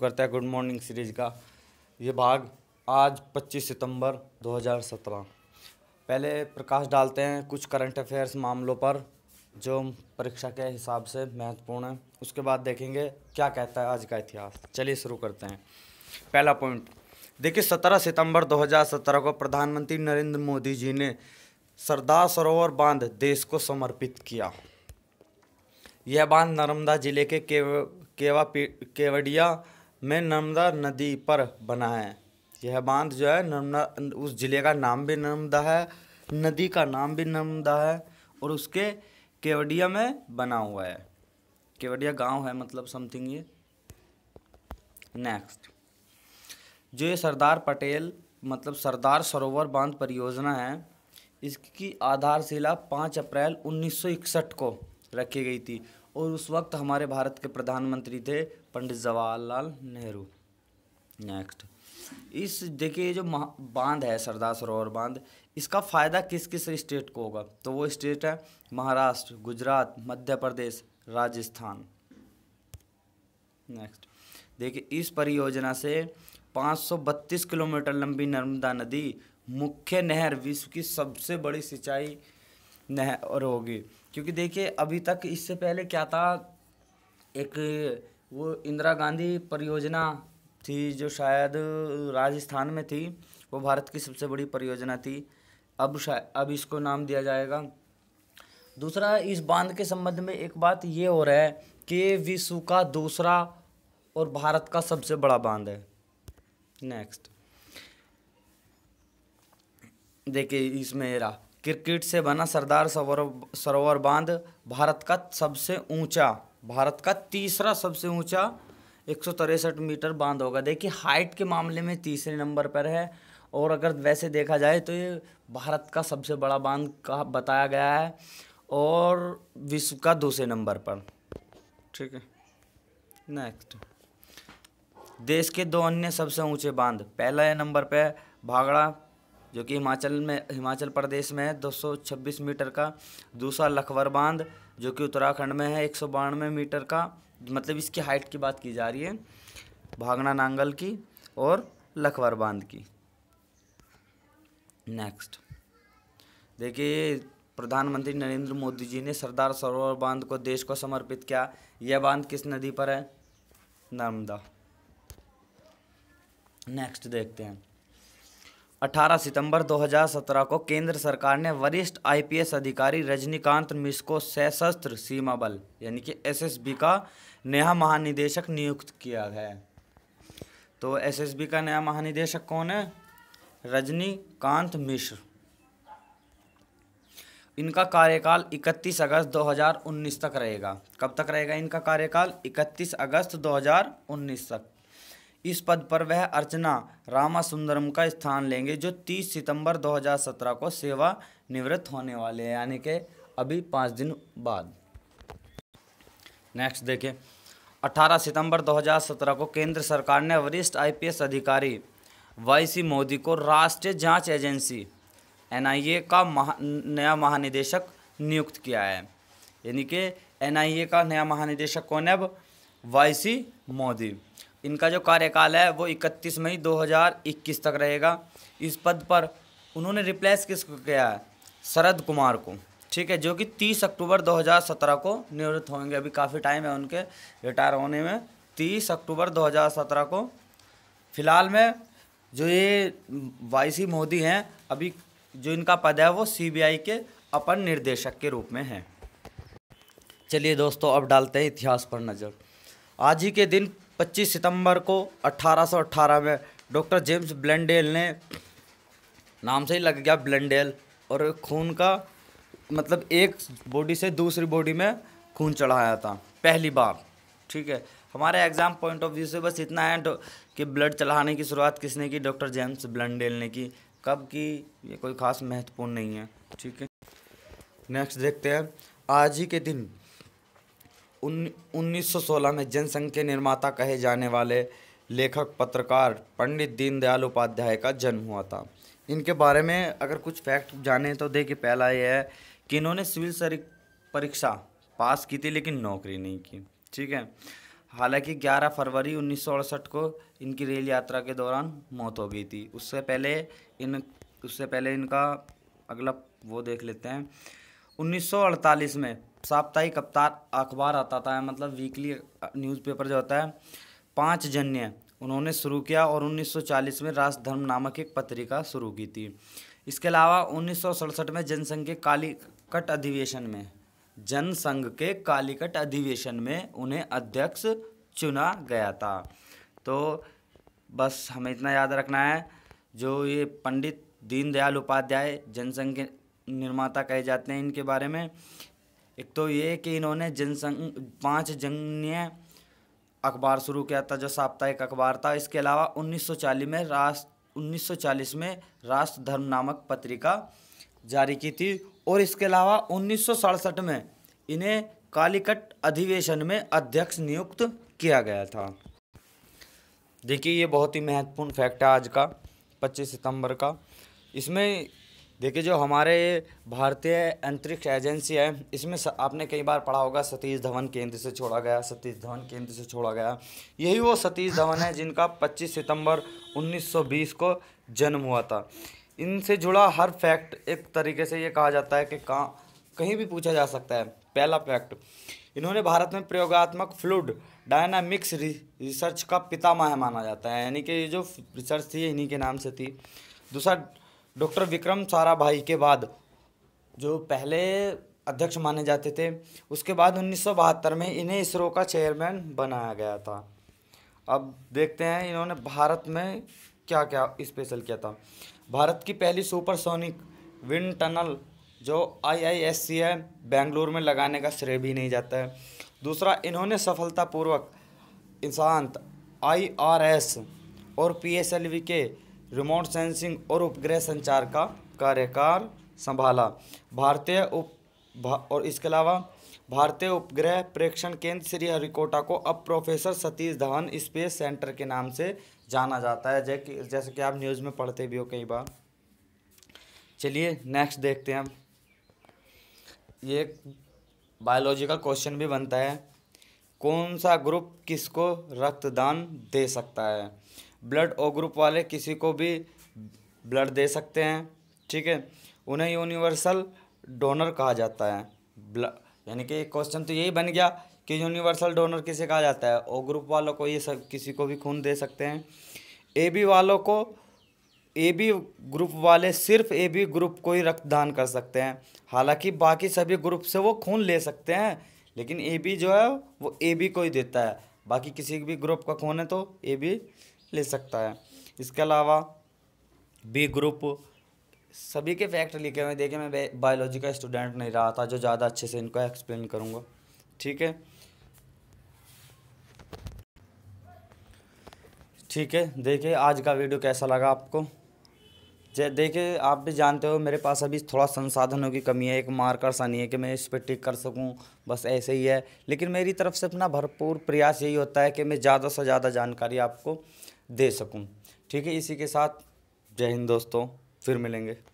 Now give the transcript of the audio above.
करता है good morning series का ये भाग आज 25 सितंबर 2017 पहले प्रकाश डालते हैं कुछ करंट अफेयर्स मामलों पर जो परीक्षा के हिसाब से महत्वपूर्ण है उसके बाद देखेंगे क्या कहता है आज का इतिहास चलिए शुरू करते हैं पहला पॉइंट देखिए 17 सितंबर 2017 को प्रधानमंत्री नरेंद्र मोदी जी ने सरदार सरोवर बांध देश को समर्पित किया यह बांध नर्मदा जिले के केव, केवा केवड़िया में नर्मदा नदी पर बना है यह बांध जो है नर्मदा उस ज़िले का नाम भी नर्मदा है नदी का नाम भी नर्मदा है और उसके केवडिया में बना हुआ है केवडिया गांव है मतलब समथिंग ये नेक्स्ट जो ये सरदार पटेल मतलब सरदार सरोवर बांध परियोजना है इसकी आधारशिला पाँच अप्रैल 1961 को रखी गई थी और उस वक्त हमारे भारत के प्रधानमंत्री थे पंडित जवाहरलाल नेहरू नेक्स्ट इस देखिए ये जो बांध है सरदार सरोवर बांध इसका फ़ायदा किस किस स्टेट को होगा तो वो स्टेट है महाराष्ट्र गुजरात मध्य प्रदेश राजस्थान नेक्स्ट देखिए इस परियोजना से 532 किलोमीटर लंबी नर्मदा नदी मुख्य नहर विश्व की सबसे बड़ी सिंचाई और होगी क्योंकि देखिए अभी तक इससे पहले क्या था एक वो इंदिरा गांधी परियोजना थी जो शायद राजस्थान में थी वो भारत की सबसे बड़ी परियोजना थी अब अब इसको नाम दिया जाएगा दूसरा इस बांध के संबंध में एक बात ये हो रहा है कि विश्व का दूसरा और भारत का सबसे बड़ा बांध है नेक्स्ट देखिए इसमें रहा क्रिकेट से बना सरदार सरोवर सरोवर बांध भारत का सबसे ऊंचा भारत का तीसरा सबसे ऊंचा एक मीटर बांध होगा देखिए हाइट के मामले में तीसरे नंबर पर है और अगर वैसे देखा जाए तो ये भारत का सबसे बड़ा बांध कहा बताया गया है और विश्व का दूसरे नंबर पर ठीक है नेक्स्ट देश के दो अन्य सबसे ऊंचे बांध पहला नंबर पर भागड़ा जो कि हिमाचल में हिमाचल प्रदेश में है 226 मीटर का दूसरा लखवर बांध जो कि उत्तराखंड में है एक मीटर का मतलब इसकी हाइट की बात की जा रही है भागना नांगल की और लखवर बांध की नेक्स्ट देखिए प्रधानमंत्री नरेंद्र मोदी जी ने सरदार सरोवर बांध को देश को समर्पित किया यह बांध किस नदी पर है नर्मदा नेक्स्ट देखते हैं 18 सितंबर 2017 को केंद्र सरकार ने वरिष्ठ आईपीएस अधिकारी रजनीकांत मिश्र को सशस्त्र सीमा बल यानी कि एसएसबी का नया महानिदेशक नियुक्त किया है तो एसएसबी का नया महानिदेशक कौन है रजनीकांत मिश्र इनका कार्यकाल 31 अगस्त 2019 तक रहेगा कब तक रहेगा इनका कार्यकाल 31 अगस्त 2019 तक इस पद पर वह अर्चना रामासुंदरम का स्थान लेंगे जो 30 सितंबर 2017 को सेवा निवृत्त होने वाले हैं यानी कि अभी पाँच दिन बाद नेक्स्ट देखें 18 सितंबर 2017 को केंद्र सरकार ने वरिष्ठ आईपीएस अधिकारी वाईसी मोदी को राष्ट्रीय जांच एजेंसी एनआईए का महा नया महानिदेशक नियुक्त किया है यानी कि एनआईए का नया महानिदेशक कौन है अब वाई मोदी इनका जो कार्यकाल है वो 31 मई 2021 तक रहेगा इस पद पर उन्होंने रिप्लेस किसको किया है शरद कुमार को ठीक है जो कि 30 अक्टूबर 2017 को निवृत्त होंगे अभी काफ़ी टाइम है उनके रिटायर होने में 30 अक्टूबर 2017 को फिलहाल में जो ये वाईसी मोदी हैं अभी जो इनका पद है वो सीबीआई के अपर निर्देशक के रूप में है चलिए दोस्तों अब डालते हैं इतिहास पर नज़र आज ही के दिन 25 सितंबर को 1818 में डॉक्टर जेम्स ब्लेंडेल ने नाम से ही लग गया ब्लेंडेल और खून का मतलब एक बॉडी से दूसरी बॉडी में खून चढ़ाया था पहली बार ठीक है हमारे एग्ज़ाम पॉइंट ऑफ व्यू से बस इतना है कि ब्लड चढ़ाने की शुरुआत किसने की डॉक्टर जेम्स ब्लेंडेल ने की कब की ये कोई ख़ास महत्वपूर्ण नहीं है ठीक है नेक्स्ट देखते हैं आज ही के दिन 1916 में जनसंघ के निर्माता कहे जाने वाले लेखक पत्रकार पंडित दीनदयाल उपाध्याय का जन्म हुआ था इनके बारे में अगर कुछ फैक्ट जाने तो देखिए पहला ये है कि इन्होंने सिविल परीक्षा पास की थी लेकिन नौकरी नहीं की ठीक है हालांकि 11 फरवरी उन्नीस को इनकी रेल यात्रा के दौरान मौत हो गई थी उससे पहले इन उससे पहले इनका अगला वो देख लेते हैं 1948 में साप्ताहिक अवतार अखबार आता था मतलब वीकली न्यूज़पेपर जो होता है पाँच जन्य उन्होंने शुरू किया और 1940 में राजधर्म नामक एक पत्रिका शुरू की थी इसके अलावा उन्नीस में जनसंघ के कालीकट अधिवेशन में जनसंघ के कालीकट अधिवेशन में उन्हें अध्यक्ष चुना गया था तो बस हमें इतना याद रखना है जो ये पंडित दीनदयाल उपाध्याय जनसंघ के निर्माता कहे जाते हैं इनके बारे में एक तो ये कि इन्होंने जनसंघ पाँच जन्य अखबार शुरू किया था जो साप्ताहिक अखबार था इसके अलावा 1940 में राष्ट्र 1940 में राष्ट्र धर्म नामक पत्रिका जारी की थी और इसके अलावा उन्नीस में इन्हें कालीकट अधिवेशन में अध्यक्ष नियुक्त किया गया था देखिए ये बहुत ही महत्वपूर्ण फैक्ट है आज का 25 सितंबर का इसमें देखिए जो हमारे भारतीय अंतरिक्ष एजेंसी है इसमें आपने कई बार पढ़ा होगा सतीश धवन केंद्र से छोड़ा गया सतीश धवन केंद्र से छोड़ा गया यही वो सतीश धवन है जिनका 25 सितंबर 1920 को जन्म हुआ था इनसे जुड़ा हर फैक्ट एक तरीके से ये कहा जाता है कि कहाँ कहीं भी पूछा जा सकता है पहला फैक्ट इन्होंने भारत में प्रयोगात्मक फ्लूड डायनामिक्स रिसर्च का पितामह माना जाता है यानी कि ये जो रिसर्च थी इन्हीं के नाम से थी दूसरा डॉक्टर विक्रम साराभाई के बाद जो पहले अध्यक्ष माने जाते थे उसके बाद उन्नीस में इन्हें इसरो का चेयरमैन बनाया गया था अब देखते हैं इन्होंने भारत में क्या क्या स्पेशल किया था भारत की पहली सुपरसोनिक विंड टनल जो सी है बेंगलुरु में लगाने का श्रेय भी नहीं जाता है दूसरा इन्होंने सफलतापूर्वक आर आईआरएस और पीएसएलवी के रिमोट सेंसिंग और उपग्रह संचार का कार्यकाल संभाला भारतीय उप भा, और इसके अलावा भारतीय उपग्रह प्रेक्षण केंद्र श्री हरिकोटा को अब professor Satish Dhawan space centre के नाम से जाना जाता है जैसे जैसे कि आप न्यूज़ में पढ़ते भी हो कई बार चलिए नेक्स्ट देखते हैं हम ये बायोलॉजी का क्वेश्चन भी बनता है कौन सा ग्रुप किसको रक्तदान दे सकता है ब्लड ओ ग्रुप वाले किसी को भी ब्लड दे सकते हैं ठीक है उन्हें यूनिवर्सल डोनर कहा जाता है ब्लड यानी कि क्वेश्चन तो यही बन गया कि यूनिवर्सल डोनर किसे कहा जाता है ओ ग्रुप वालों को ये सब किसी को भी खून दे सकते हैं ए बी वालों को ए बी ग्रुप वाले सिर्फ ए बी ग्रुप को ही रक्तदान कर सकते हैं हालांकि बाकी सभी ग्रुप से वो खून ले सकते हैं लेकिन ए बी जो है वो ए बी को ही देता है बाकी किसी भी ग्रुप का खून है तो ए बी ले सकता है इसके अलावा बी ग्रुप सभी के फैक्ट लिखे हुए देखिए मैं बायोलॉजी का स्टूडेंट नहीं रहा था जो ज़्यादा अच्छे से इनको एक्सप्लेन करूँगा ठीक है ठीक है देखिए आज का वीडियो कैसा लगा आपको देखिए आप भी जानते हो मेरे पास अभी थोड़ा संसाधनों की कमी है एक मार्कर सा नहीं है कि मैं इस पर टिक कर सकूं बस ऐसे ही है लेकिन मेरी तरफ से अपना भरपूर प्रयास यही होता है कि मैं ज़्यादा से ज़्यादा जानकारी आपको दे सकूँ ठीक है इसी के साथ जय हिंद दोस्तों फिर मिलेंगे